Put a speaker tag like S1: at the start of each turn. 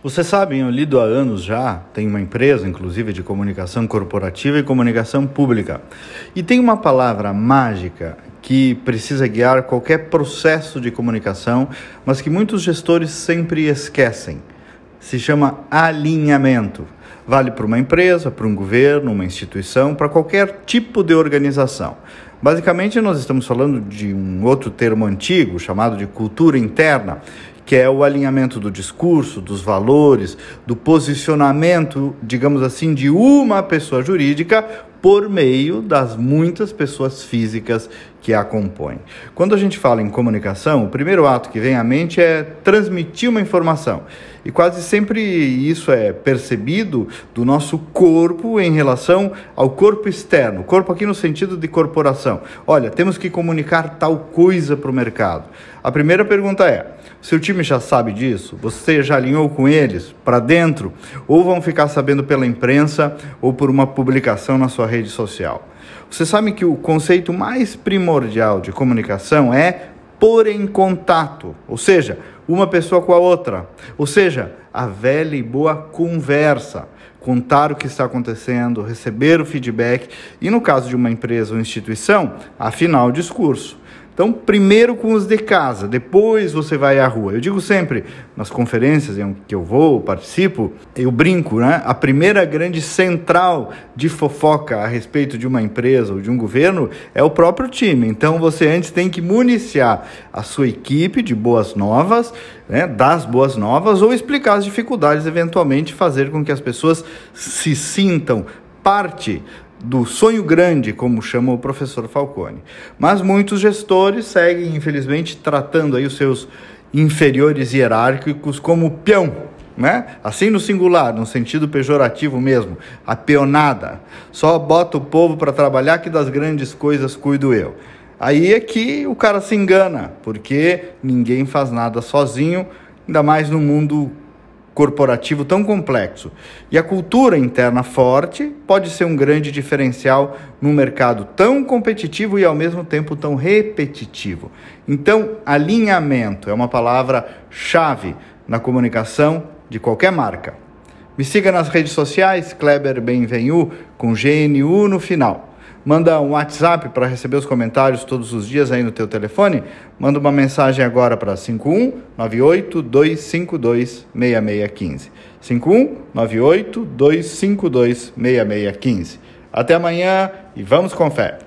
S1: Vocês sabem, eu lido há anos já, tenho uma empresa, inclusive, de comunicação corporativa e comunicação pública. E tem uma palavra mágica que precisa guiar qualquer processo de comunicação, mas que muitos gestores sempre esquecem. Se chama alinhamento. Vale para uma empresa, para um governo, uma instituição, para qualquer tipo de organização. Basicamente, nós estamos falando de um outro termo antigo chamado de cultura interna, que é o alinhamento do discurso, dos valores, do posicionamento, digamos assim, de uma pessoa jurídica por meio das muitas pessoas físicas que a compõem. Quando a gente fala em comunicação, o primeiro ato que vem à mente é transmitir uma informação. E quase sempre isso é percebido do nosso corpo em relação ao corpo externo, corpo aqui no sentido de corporação. Olha, temos que comunicar tal coisa para o mercado. A primeira pergunta é: seu time já sabe disso? Você já alinhou com eles para dentro? Ou vão ficar sabendo pela imprensa ou por uma publicação na sua rede social. Você sabe que o conceito mais primordial de comunicação é pôr em contato, ou seja, uma pessoa com a outra, ou seja, a velha e boa conversa, contar o que está acontecendo, receber o feedback e, no caso de uma empresa ou instituição, afinal, o discurso. Então, primeiro com os de casa, depois você vai à rua. Eu digo sempre, nas conferências em que eu vou, participo, eu brinco, né? A primeira grande central de fofoca a respeito de uma empresa ou de um governo é o próprio time. Então, você antes tem que municiar a sua equipe de boas novas, né? das boas novas, ou explicar as dificuldades, eventualmente fazer com que as pessoas se sintam parte do sonho grande, como chama o professor Falcone. Mas muitos gestores seguem, infelizmente, tratando aí os seus inferiores hierárquicos como peão, né? Assim no singular, no sentido pejorativo mesmo, a peonada. Só bota o povo para trabalhar que das grandes coisas cuido eu. Aí é que o cara se engana, porque ninguém faz nada sozinho, ainda mais no mundo corporativo tão complexo. E a cultura interna forte pode ser um grande diferencial num mercado tão competitivo e ao mesmo tempo tão repetitivo. Então, alinhamento é uma palavra-chave na comunicação de qualquer marca. Me siga nas redes sociais, Kleber Benvenu, com GNU no final manda um WhatsApp para receber os comentários todos os dias aí no teu telefone, manda uma mensagem agora para 51982526615. 51982526615. Até amanhã e vamos com fé.